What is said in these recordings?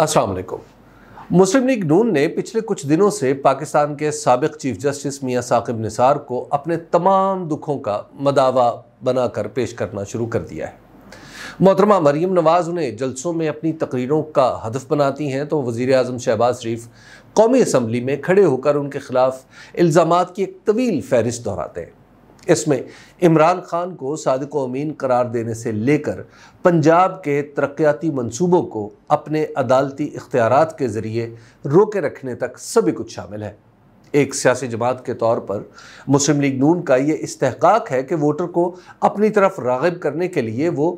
असल मुस्लिम लीग नून ने पिछले कुछ दिनों से पाकिस्तान के सबक चीफ जस्टिस मियाँ साकिब निसार को अपने तमाम दुखों का मदावा बनाकर पेश करना शुरू कर दिया है मोहतरमा मरीम नवाज उन्हें जल्सों में अपनी तकरीरों का हदफ बनाती हैं तो वज़ी अजम शहबाज शरीफ कौमी असम्बली में खड़े होकर उनके ख़िलाफ़ इल्ज़ाम की एक तवील फहरिस्त दोहराते हैं इसमें इमरान खान को सदक अमीन करार देने से लेकर पंजाब के तरक्याती मनसूबों को अपने अदालती इख्तियार के ज़रिए रोके रखने तक सभी कुछ शामिल है एक सियासी जमात के तौर पर मुस्लिम लीग नून का ये इस्तेहकाक है कि वोटर को अपनी तरफ रागब करने के लिए वो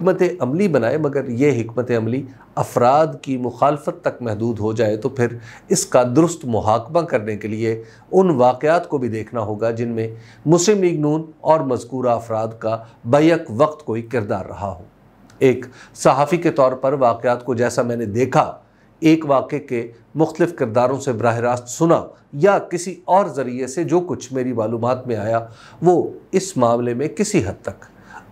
हमत अमली बनाए मगर ये हमत अमली अफराद की मुखालफत तक महदूद हो जाए तो फिर इसका दुरुस्त मुहाकमा करने के लिए उन वाक़ात को भी देखना होगा जिनमें मुस्लिम लीग नून और मजकूरा अफराद का बैक वक्त कोई किरदार रहा हो एक सहाफ़ी के तौर पर वाक़ात को जैसा मैंने देखा एक वाक़े के मुख्तफ किरदारों से बरह रास्त सुना या किसी और ज़रिए से जो कुछ मेरी मालूम में आया वो इस मामले में किसी हद तक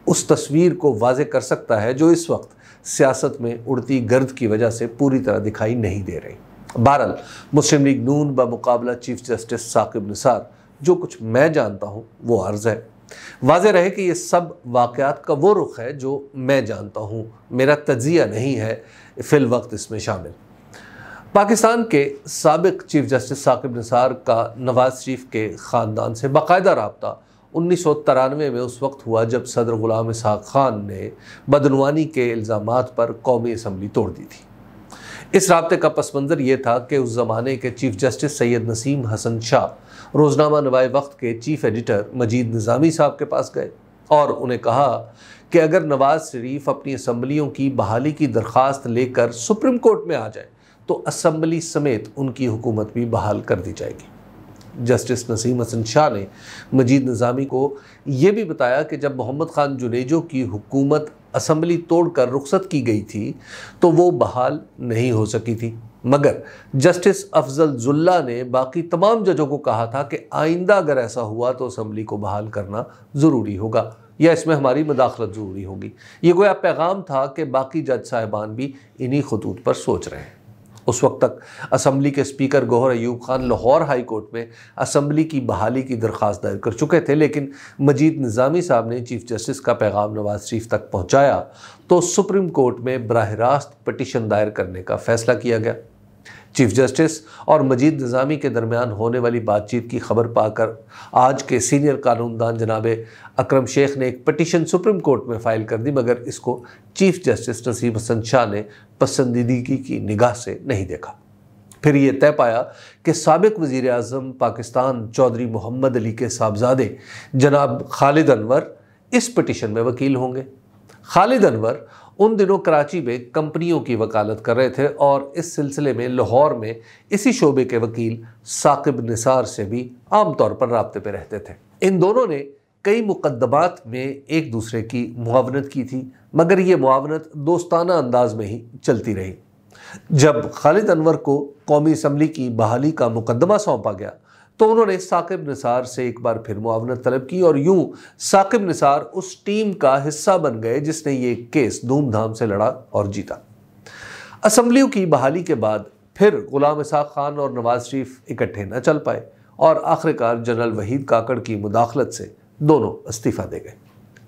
उस तस्वीर को वाज कर सकता है जो इस वक्त सियासत में उड़ती गर्द की वजह से पूरी तरह दिखाई नहीं दे रही बहरल मुस्लिम लीग नून मुकाबला चीफ जस्टिस साकिब निसार जो कुछ मैं जानता हूँ वो अर्ज़ है वाज रहे कि ये सब वाक़ात का वो रुख है जो मैं जानता हूँ मेरा तजिया नहीं है फ़िल वक्त इसमें शामिल पाकिस्तान के सबक चीफ जस्टिस साकिब निसार का नवाज शरीफ के ख़ानदान से बाकायदा रबता उन्नीस सौ तिरानवे में उस वक्त हुआ जब सदर ग़ुलाम इसहाक खान ने बदनवानी के इल्ज़ाम पर कौमी असम्बली तोड़ दी थी इस रबते का पस मंज़र ये था कि उस ज़माने के चीफ जस्टिस सैयद नसीम हसन शाह रोज़नामा नवाए वक्त के चीफ एडिटर मजीद निज़ामी साहब के पास गए और उन्हें कहा कि अगर नवाज शरीफ अपनी असम्बलियों की बहाली की दरख्वास्त लेकर सुप्रीम कोर्ट में आ जाए तो असम्बली समेत उनकी हुकूमत भी बहाल कर दी जाएगी जस्टिस नसीम हसन शाह ने मजीद निज़ामी को यह भी बताया कि जब मोहम्मद ख़ान जुनेजो की हुकूमत असम्बली तोड़कर रुखसत की गई थी तो वो बहाल नहीं हो सकी थी मगर जस्टिस अफजल जुल्ला ने बाकी तमाम जजों को कहा था कि आइंदा अगर ऐसा हुआ तो असम्बली को बहाल करना ज़रूरी होगा या इसमें हमारी मदाखलत ज़रूरी होगी ये गोया पैगाम था कि बाकी जज साहिबान भी इन्हीं खतूत पर सोच रहे हैं उस वक्त तक असम्बली के speaker Gohar Ayub Khan Lahore high court में असम्बली की बहाली की दरख्वास्त दायर कर चुके थे लेकिन मजीद निज़ामी साहब ने चीफ जस्टिस का पैगाम नवाज शरीफ तक पहुँचाया तो सुप्रीम कोर्ट में बरह रास्त पटिशन दायर करने का फ़ैसला किया गया चीफ जस्टिस और मजीद निज़ामी के दरमियान होने वाली बातचीत की खबर पाकर आज के सीनियर कानूनदान जनाब अक्रम शेख ने एक पटिशन सुप्रीम कोर्ट में फ़ाइल कर दी मगर इसको चीफ जस्टिस नसीम हसन शाह ने पसंदीदगी की निगाह से नहीं देखा फिर ये तय पाया कि सबक वज़ी अजम पाकिस्तान चौधरी मोहम्मद अली के साहबजादे जनाब खालिद अनवर इस पटिशन में वकील होंगे खालिद अनवर उन दिनों कराची में कंपनियों की वकालत कर रहे थे और इस सिलसिले में लाहौर में इसी शोबे के वकील साकिब निसार से भी आमतौर पर रबते पर रहते थे इन दोनों ने कई मुकदमात में एक दूसरे की मुआवनत की थी मगर ये मुआवनत दोस्ताना अंदाज में ही चलती रही जब खालिद अनवर को कौमी असम्बली की बहाली का मुकदमा सौंपा गया तो उन्होंने साकिब निसार से एक बार फिर मुआवनत तलब की और यूं साकिब निसार उस टीम का हिस्सा बन गए जिसने ये केस धूमधाम से लड़ा और जीता असम्बलियों की बहाली के बाद फिर गुलाम इसाक खान और नवाज शरीफ इकट्ठे न चल पाए और आखिरकार जनरल वहीद काकड़ की मुदाखलत से दोनों इस्तीफ़ा दे गए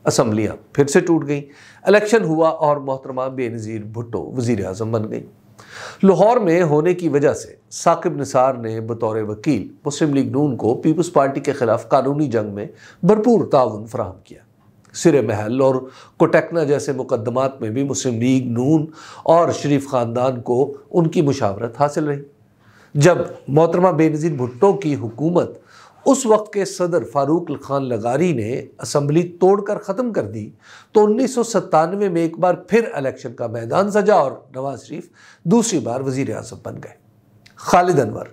असम्बलियाँ फिर से टूट गईं इलेक्शन हुआ और मोहतरमा बेनज़ीर भुट्टो वज़ी अजम बन गई लाहौर में होने की वजह से साकिब निसार ने बतौर वकील मुस्लिम लीग नून को पीपल्स पार्टी के खिलाफ कानूनी जंग में भरपूर ताउन फ्राहम किया सिरे महल और कोटेक्ना जैसे मुकदमात में भी मुस्लिम लीग नून और शरीफ ख़ानदान को उनकी मुशावरत हासिल रही जब मोहतरमा बेनज़ीर भुट्टो की हुकूमत उस वक्त के सदर फारूक खान लगारी ने असम्बली तोड़कर ख़त्म कर दी तो उन्नीस में एक बार फिर इलेक्शन का मैदान सजा और नवाज शरीफ दूसरी बार वजीर अजम बन गए खालिद अनवर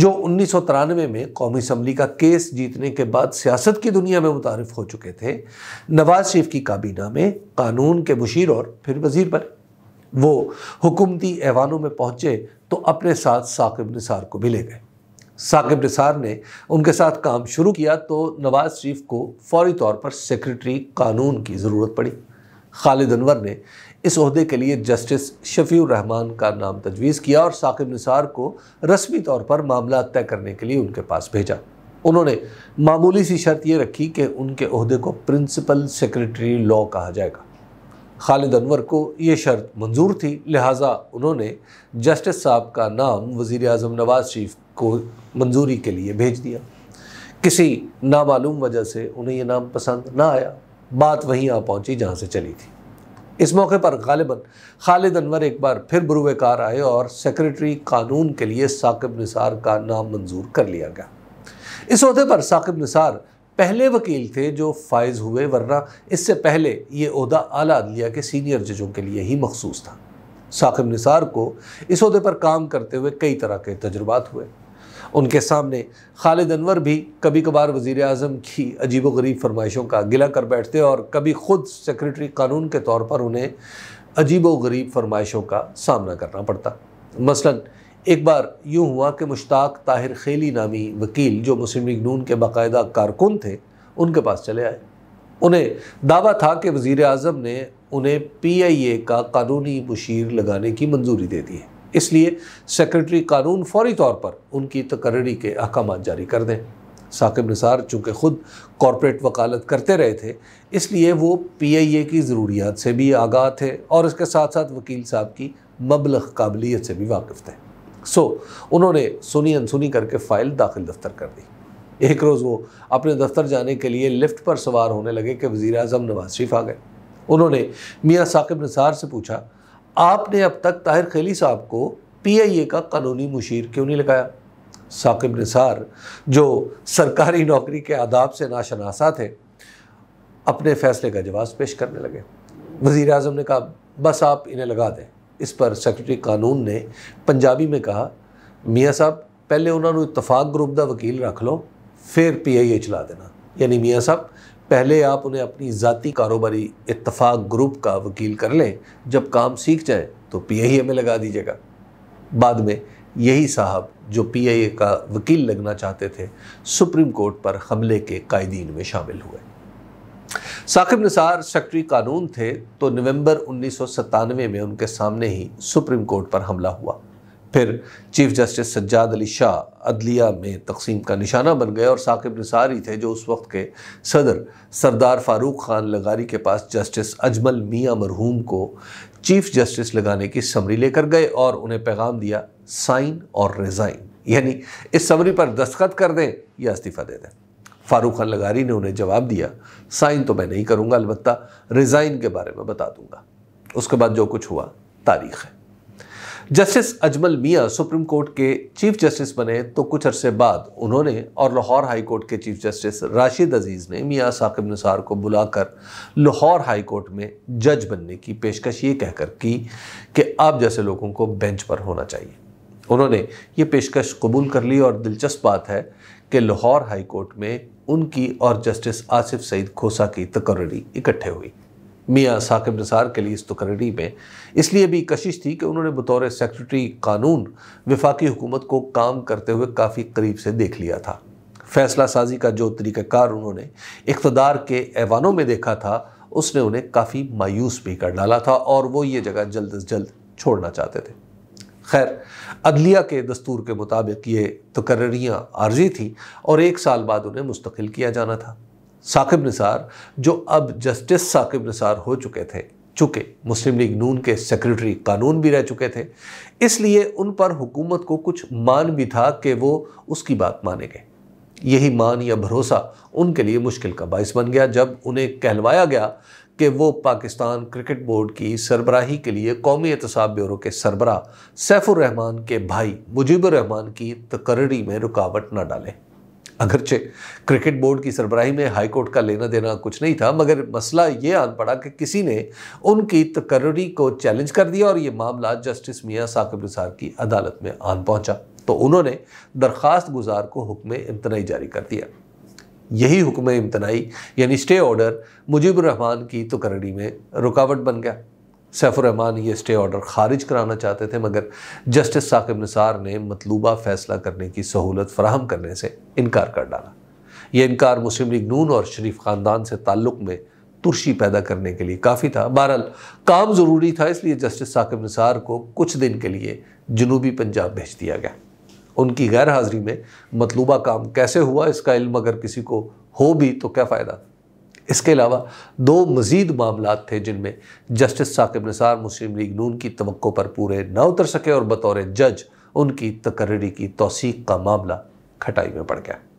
जो उन्नीस में कौमी असम्बली का केस जीतने के बाद सियासत की दुनिया में मुतारफ़ हो चुके थे नवाज शरीफ की काबीना में कानून के मुशीर और फिर वजीर बने वो हुकूमती ऐवानों में पहुँचे तो अपने साथ साकिब निसार को भी ले गए साकिब निसार ने उनके साथ काम शुरू किया तो नवाज़ शरीफ को फौरी तौर पर सेक्रेटरी कानून की ज़रूरत पड़ी खालिद अनवर ने इस अहदे के लिए जस्टिस शफी रहमान का नाम तजवीज़ किया और साकिब निसार को रस्मी तौर पर मामला तय करने के लिए उनके पास भेजा उन्होंने मामूली सी शर्त ये रखी कि उनके अहदे को प्रिंसिपल सेक्रेटरी लॉ कहा जाएगा खालिद अनवर को ये शर्त मंजूर थी लिहाजा उन्होंने जस्टिस साहब का नाम वज़ी अजम नवाज शरीफ को मंजूरी के लिए भेज दिया किसी नामालूम वजह से उन्हें यह नाम पसंद ना आया बात वहीं आ पहुँची जहाँ से चली थी इस मौके पर गालिबा खालिद अनवर एक बार फिर बुरुकार आए और सेक्रेटरी कानून के लिए साकिब निसार का नाम मंजूर कर लिया गया इस अहदे पर साकिब निसार पहले वकील थे जो फायज हुए वरना इससे पहले ये अहदा आला अदलिया के सीनियर जजों के लिए ही मखसूस था साकिब निसार को इस अहदे पर काम करते हुए कई तरह के तजुर्बात हुए उनके सामने खालिद अनवर भी कभी कभार वज़ी अजम की अजीब गरीब फरमाइशों का गिला कर बैठते और कभी ख़ुद सेक्रेटरी कानून के तौर पर उन्हें अजीब गरीब फरमाइशों का सामना करना पड़ता मसलन एक बार यूँ हुआ कि मुश्ताक ताहिर खेली नामी वकील जो मुस्लिम लीग नून के बाकायदा कारकुन थे उनके पास चले आए उन्हें दावा था कि वज़ी अजम ने उन्हें पी आई ए का कानूनी मुशीर लगाने की मंजूरी दे दी है इसलिए सेक्रेटरी कानून फौरी तौर पर उनकी तकर्री के अहकाम जारी कर दें साकिब निसार चूँकि ख़ुद कॉरपोरेट वकालत करते रहे थे इसलिए वो पी आई ए की ज़रूरियात से भी आगाह थे और इसके साथ साथ वकील साहब की मबलख काबिलियत से भी वाकिफ़ थे सो उन्होंने सुनी अनसुनी करके फ़ाइल दाखिल दफ्तर कर दी एक रोज़ वो अपने दफ्तर जाने के लिए लिफ्ट पर सवार होने लगे कि वज़ी अजम नवाज शरीफ आ गए उन्होंने मियाँ साकिब निसार से पूछा आपने अब तक ताहिर खेली साहब को पी आई ए का कानूनी मुशीर क्यों नहीं लगाया साकिब निसार जो सरकारी नौकरी के आदाब से नाशनासा थे अपने फैसले का जवाब पेश करने लगे वज़ी अजम ने कहा बस आप इन्हें लगा दें इस पर सैक्रटरी कानून ने पंजाबी में कहा मियाँ साहब पहले उन्होंने इतफाक ग्रुप का वकील रख लो फिर पी आई ए चला देना यानी मियाँ साहब पहले आप उन्हें अपनी ज़ाती कारोबारी इतफाक ग्रुप का वकील कर लें जब काम सीख जाए तो पी आई ए में लगा दीजिएगा बाद में यही साहब जो पी आई ए का वकील लगना चाहते थे सुप्रीम कोर्ट पर हमले के कायदीन में शामिल हुए साकिब निसार सक्रिय कानून थे तो नवंबर उन्नीस में उनके सामने ही सुप्रीम कोर्ट पर हमला हुआ फिर चीफ जस्टिस सज्जाद अली शाह अदलिया में तकसीम का निशाना बन गए और साकिब निसार ही थे जो उस वक्त के सदर सरदार फारूक खान लगारी के पास जस्टिस अजमल मियाँ मरहूम को चीफ जस्टिस लगाने की समरी लेकर गए और उन्हें पैगाम दिया साइन और रिज़ाइन यानी इस समरी पर दस्तखत कर दें या इस्तीफ़ा दे दें फारूक लगारी ने उन्हें जवाब दिया साइन तो मैं नहीं करूँगा अलबत् रिज़ाइन के बारे में बता दूंगा उसके बाद जो कुछ हुआ तारीख है justice Ajmal Mian supreme court के चीफ जस्टिस बने तो कुछ अरसे बाद उन्होंने और लाहौर हाई कोर्ट के चीफ जस्टिस राशिद अजीज़ ने मियाँ साकिब निसार को बुलाकर लाहौर हाई कोर्ट में जज बनने की पेशकश ये कहकर की कि आप जैसे लोगों को बेंच पर होना चाहिए उन्होंने ये पेशकश कबूल कर ली और दिलचस्प बात है कि लाहौर हाई कोर्ट में उनकी और जस्टिस आसिफ सईद खोसा की तकर्री इकट्ठे हुई मियाँ साकिब निसार के लिए इस तकर्री में इसलिए भी कशिश थी कि उन्होंने बतौर सेक्रेटरी कानून विफाकी हुकूमत को काम करते हुए काफ़ी करीब से देख लिया था फैसला साजी का जो तरीक़ाकार उन्होंने इकतदार के ऐवानों में देखा था उसने उन्हें काफ़ी मायूस भी कर डाला था और वो ये जगह जल्द अज जल्द छोड़ना चाहते थे खैर अदलिया के दस्तूर के मुताबिक ये तकर्रियाँ आर्जी थी और एक साल बाद उन्हें मुस्तकिल किया जाना था साकिब निसार जो अब जस्टिस साकिब निसार हो चुके थे चुके मुस्लिम लीग नून के सेक्रेटरी कानून भी रह चुके थे इसलिए उन पर हुकूमत को कुछ मान भी था कि वो उसकी बात मानेंगे यही मान या भरोसा उनके लिए मुश्किल का बायस बन गया जब उन्हें कहलवाया गया कि वो पाकिस्तान क्रिकेट बोर्ड की सरबराही के लिए कौमी एहतसाब ब्यूरो के सरबरा सैफुररहमान के भाई मुजीबरहमान की तकर्री में रुकावट न डालें अगरचे क्रिकेट बोर्ड की सरबराही में हाईकोर्ट का लेना देना कुछ नहीं था मगर मसला ये आन पड़ा कि किसी ने उनकी तकर्री को चैलेंज कर दिया और ये मामला जस्टिस मियाँ साकिब निसार की अदालत में आन पहुँचा तो उन्होंने दरख्वास्त गुजार को हुक्म इम्तनाई जारी कर दिया यही हुक्म इम्तनाई यानी स्टे ऑर्डर मुजीबरहमान की तो करड़ी में रुकावट बन गया सैफुररहमान ये स्टे ऑर्डर खारिज कराना चाहते थे मगर जस्टिस साकिब निसार ने मतलूबा फ़ैसला करने की सहूलत फराहम करने से इनकार कर डाला ये इनकार मुस्लिम लीग नून और शरीफ ख़ानदान से ताल्लुक़ में तुरशी पैदा करने के लिए काफ़ी था बहरहाल काम ज़रूरी था इसलिए जस्टिस साकिब निसार को कुछ दिन के लिए जनूबी पंजाब भेज दिया गया उनकी गैर हाज़िरी में मतलूबा काम कैसे हुआ इसका इल्म अगर किसी को हो भी तो क्या फ़ायदा इसके अलावा दो मज़ीद मामला थे जिनमें जस्टिस साकिब निसार मुस्लिम लीग नून की तो पर पूरे ना उतर सके और बतौर जज उनकी तकर्री की तोसीक का मामला खटाई में पड़ गया